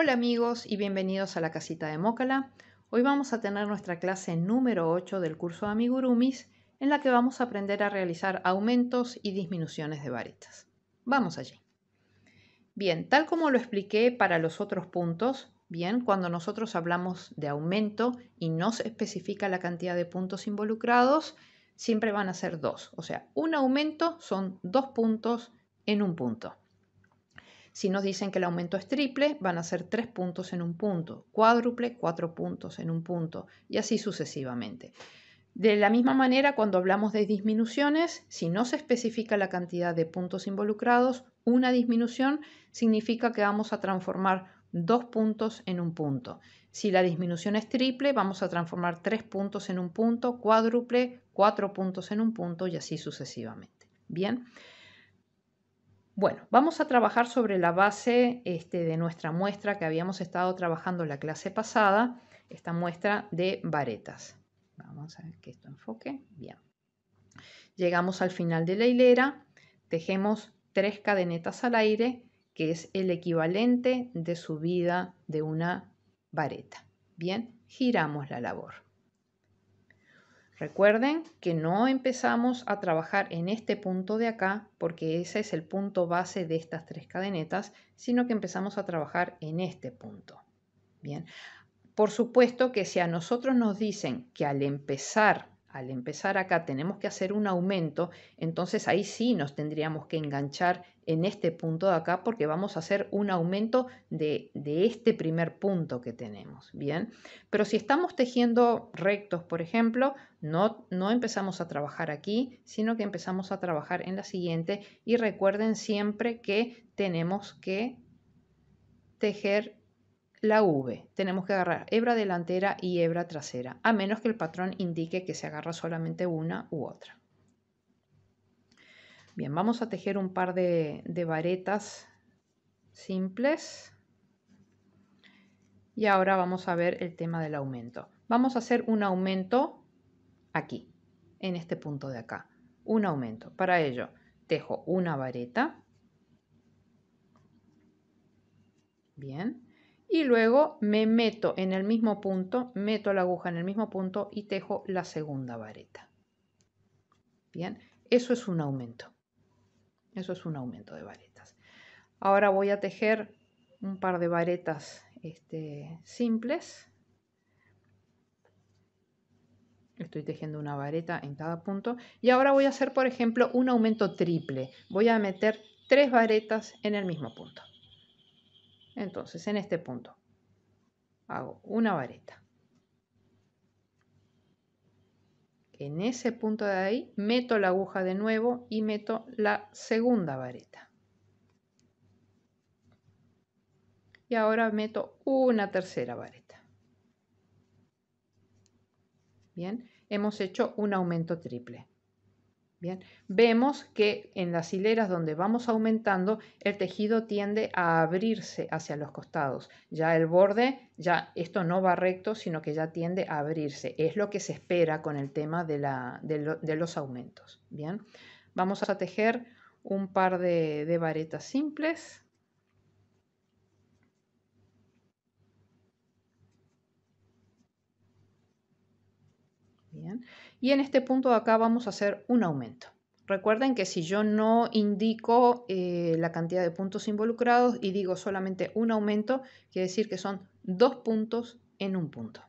Hola amigos y bienvenidos a la casita de Mócala. Hoy vamos a tener nuestra clase número 8 del curso de Amigurumis en la que vamos a aprender a realizar aumentos y disminuciones de varitas. Vamos allí. Bien, tal como lo expliqué para los otros puntos, bien, cuando nosotros hablamos de aumento y no se especifica la cantidad de puntos involucrados, siempre van a ser dos. O sea, un aumento son dos puntos en un punto. Si nos dicen que el aumento es triple, van a ser tres puntos en un punto, cuádruple, cuatro puntos en un punto, y así sucesivamente. De la misma manera, cuando hablamos de disminuciones, si no se especifica la cantidad de puntos involucrados, una disminución significa que vamos a transformar dos puntos en un punto. Si la disminución es triple, vamos a transformar tres puntos en un punto, cuádruple, cuatro puntos en un punto y así sucesivamente. Bien. Bueno, vamos a trabajar sobre la base este, de nuestra muestra que habíamos estado trabajando en la clase pasada, esta muestra de varetas. Vamos a ver que esto enfoque. Bien. Llegamos al final de la hilera, tejemos tres cadenetas al aire, que es el equivalente de subida de una vareta. Bien, giramos la labor. Recuerden que no empezamos a trabajar en este punto de acá, porque ese es el punto base de estas tres cadenetas, sino que empezamos a trabajar en este punto. Bien, por supuesto que si a nosotros nos dicen que al empezar al empezar acá tenemos que hacer un aumento, entonces ahí sí nos tendríamos que enganchar en este punto de acá porque vamos a hacer un aumento de, de este primer punto que tenemos, ¿bien? Pero si estamos tejiendo rectos, por ejemplo, no, no empezamos a trabajar aquí, sino que empezamos a trabajar en la siguiente y recuerden siempre que tenemos que tejer la V, tenemos que agarrar hebra delantera y hebra trasera, a menos que el patrón indique que se agarra solamente una u otra. Bien, vamos a tejer un par de, varetas simples. Y ahora vamos a ver el tema del aumento. Vamos a hacer un aumento aquí, en este punto de acá. Un aumento. Para ello, tejo una vareta. Bien, y luego me meto en el mismo punto, meto la aguja en el mismo punto y tejo la segunda vareta. Bien, eso es un aumento. Eso es un aumento de varetas. Ahora voy a tejer un par de varetas este, simples. Estoy tejiendo una vareta en cada punto. Y ahora voy a hacer, por ejemplo, un aumento triple. Voy a meter tres varetas en el mismo punto. Entonces, en este punto, hago una vareta. En ese punto de ahí, meto la aguja de nuevo y meto la segunda vareta. Y ahora meto una tercera vareta. Bien, hemos hecho un aumento triple. Bien, vemos que en las hileras donde vamos aumentando, el tejido tiende a abrirse hacia los costados. Ya el borde, ya esto no va recto, sino que ya tiende a abrirse. Es lo que se espera con el tema de, los aumentos. Bien, vamos a tejer un par de, de varetas simples. Bien. Y en este punto de acá vamos a hacer un aumento. Recuerden que si yo no indico eh, la cantidad de puntos involucrados y digo solamente un aumento, quiere decir que son dos puntos en un punto.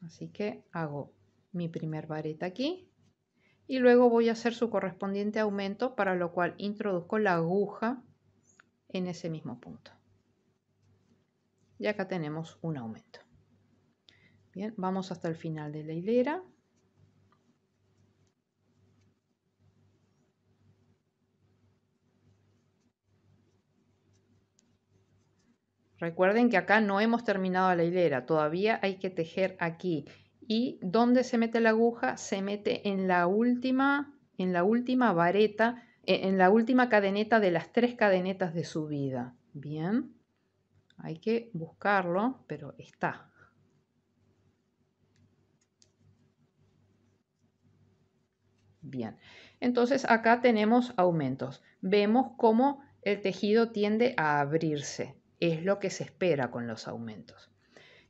Así que hago mi primer vareta aquí y luego voy a hacer su correspondiente aumento para lo cual introduzco la aguja en ese mismo punto. Y acá tenemos un aumento. Bien, vamos hasta el final de la hilera. Recuerden que acá no hemos terminado la hilera, todavía hay que tejer aquí. ¿Y dónde se mete la aguja? Se mete en la última, en la última vareta, eh, en la última cadeneta de las tres cadenetas de subida. Bien, hay que buscarlo, pero está, Bien, entonces acá tenemos aumentos. Vemos cómo el tejido tiende a abrirse. Es lo que se espera con los aumentos.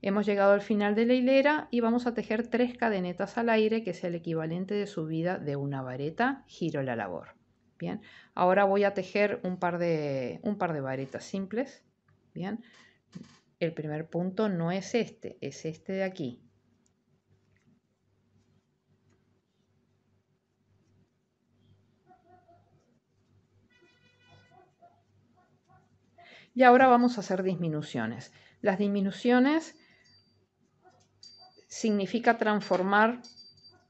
Hemos llegado al final de la hilera y vamos a tejer tres cadenetas al aire, que es el equivalente de subida de una vareta, giro la labor. Bien, ahora voy a tejer un par de, un par de varetas simples. Bien, el primer punto no es este, es este de aquí. Y ahora vamos a hacer disminuciones. Las disminuciones significa transformar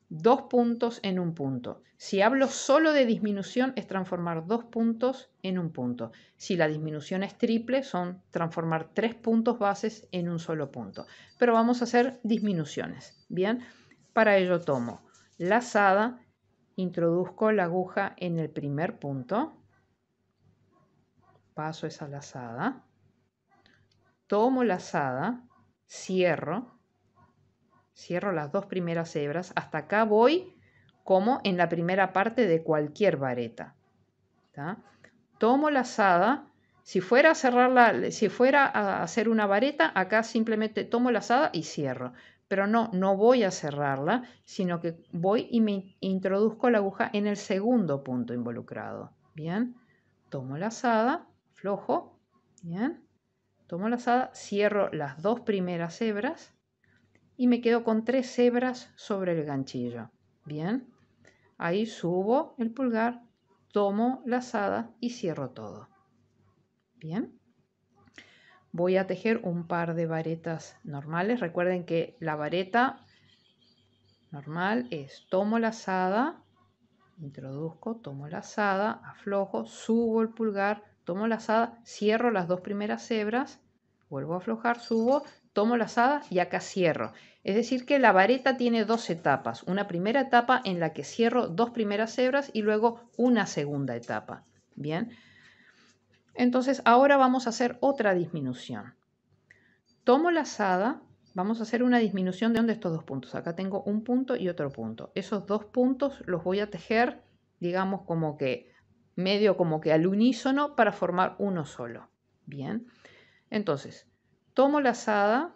dos puntos en un punto. Si hablo solo de disminución es transformar dos puntos en un punto. Si la disminución es triple son transformar tres puntos bases en un solo punto. Pero vamos a hacer disminuciones. Bien, para ello tomo lazada, introduzco la aguja en el primer punto, paso esa lazada, tomo lazada, cierro, cierro las dos primeras hebras, hasta acá voy como en la primera parte de cualquier vareta. Tomo lazada, si fuera a cerrarla si fuera a hacer una vareta, acá simplemente tomo lazada y cierro. Pero no, no voy a cerrarla, sino que voy y me introduzco la aguja en el segundo punto involucrado. Bien, tomo lazada, aflojo, ¿bien? Tomo la lazada, cierro las dos primeras hebras y me quedo con tres hebras sobre el ganchillo, ¿bien? Ahí subo el pulgar, tomo la lazada y cierro todo, ¿bien? Voy a tejer un par de varetas normales. Recuerden que la vareta normal es tomo la lazada, introduzco, tomo la lazada, aflojo, subo el pulgar, tomo lazada, cierro las dos primeras hebras, vuelvo a aflojar, subo, tomo lazada y acá cierro. Es decir que la vareta tiene dos etapas, una primera etapa en la que cierro dos primeras hebras y luego una segunda etapa. Bien, entonces ahora vamos a hacer otra disminución. Tomo la lazada, vamos a hacer una disminución de, donde estos dos puntos. Acá tengo un punto y otro punto. Esos dos puntos los voy a tejer, digamos como que medio como que al unísono para formar uno solo. Bien, entonces tomo la lazada,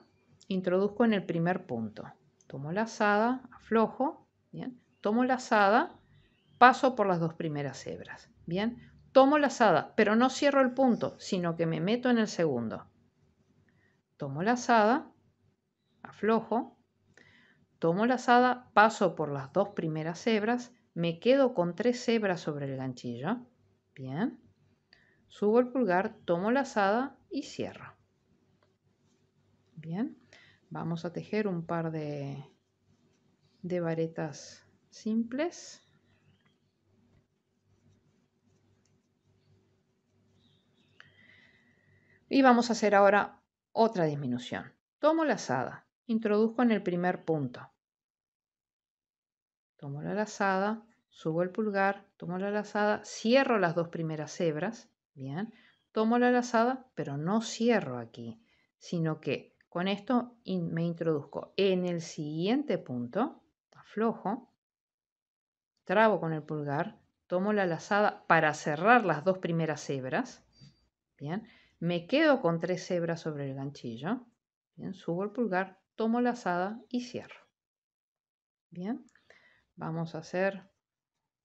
introduzco en el primer punto. Tomo la lazada, aflojo, bien, tomo la lazada, paso por las dos primeras hebras. Bien, tomo la lazada, pero no cierro el punto, sino que me meto en el segundo. Tomo la lazada, aflojo, tomo la lazada, paso por las dos primeras hebras me quedo con tres hebras sobre el ganchillo. Bien. Subo el pulgar, tomo la lazada y cierro. Bien. Vamos a tejer un par de, de varetas simples. Y vamos a hacer ahora otra disminución. Tomo la lazada, introduzco en el primer punto. Tomo la lazada, subo el pulgar, tomo la lazada, cierro las dos primeras hebras, bien, tomo la lazada, pero no cierro aquí, sino que con esto me introduzco en el siguiente punto, aflojo, trabo con el pulgar, tomo la lazada para cerrar las dos primeras hebras, bien, me quedo con tres hebras sobre el ganchillo, bien, subo el pulgar, tomo la lazada y cierro. Bien, vamos a hacer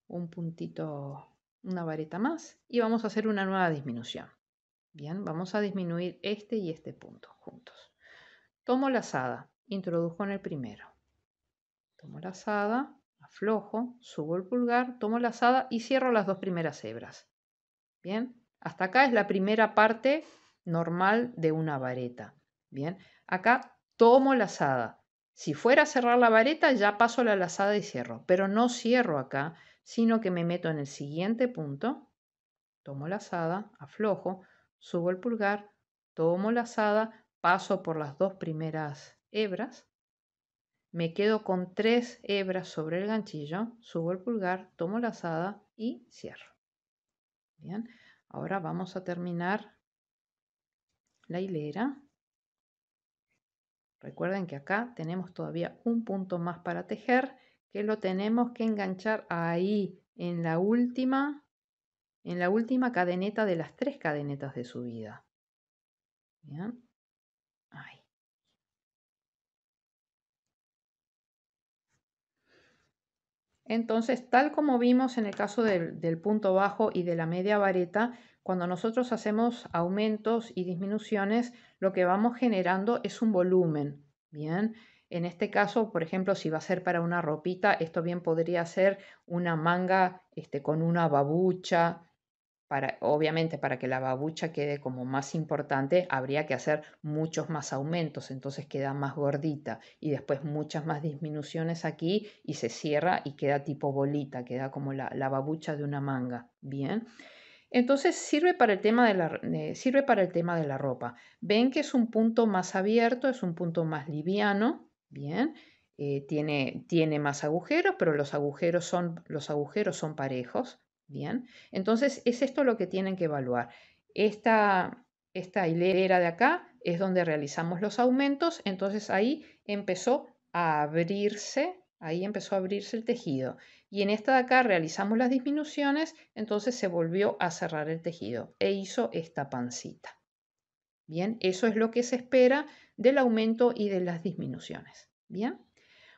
un puntito, una vareta más y vamos a hacer una nueva disminución. Bien, vamos a disminuir este y este punto juntos. Tomo lazada, introduzco en el primero. Tomo lazada, aflojo, subo el pulgar, tomo lazada y cierro las dos primeras hebras. Bien, hasta acá es la primera parte normal de una vareta. Bien, acá tomo lazada. Si fuera a cerrar la vareta, ya paso la lazada y cierro, pero no cierro acá sino que me meto en el siguiente punto, tomo la lazada, aflojo, subo el pulgar, tomo la lazada, paso por las dos primeras hebras, me quedo con tres hebras sobre el ganchillo, subo el pulgar, tomo la lazada y cierro. Bien, ahora vamos a terminar la hilera. Recuerden que acá tenemos todavía un punto más para tejer que lo tenemos que enganchar ahí en la última en la última cadeneta de las tres cadenetas de subida. Bien. Entonces, tal como vimos en el caso del, del, punto bajo y de la media vareta, cuando nosotros hacemos aumentos y disminuciones, lo que vamos generando es un volumen, ¿bien? En este caso, por ejemplo, si va a ser para una ropita, esto bien podría ser una manga este, con una babucha. Para, obviamente, para que la babucha quede como más importante, habría que hacer muchos más aumentos, entonces queda más gordita y después muchas más disminuciones aquí y se cierra y queda tipo bolita, queda como la, babucha de una manga. Bien. Entonces sirve para, el tema de la, eh, sirve para el tema de la ropa. Ven que es un punto más abierto, es un punto más liviano, Bien, eh, tiene, más agujeros, pero los agujeros, son, los agujeros son parejos. Bien, entonces es esto lo que tienen que evaluar. Esta, esta hilera de acá es donde realizamos los aumentos, entonces ahí empezó a abrirse, ahí empezó a abrirse el tejido. Y en esta de acá realizamos las disminuciones, entonces se volvió a cerrar el tejido e hizo esta pancita. Bien, eso es lo que se espera del aumento y de las disminuciones. Bien.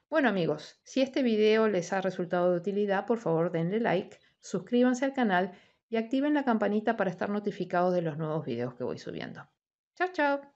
Bueno amigos, si este video les ha resultado de utilidad, por favor denle like, suscríbanse al canal y activen la campanita para estar notificados de los nuevos videos que voy subiendo. Chao, chao.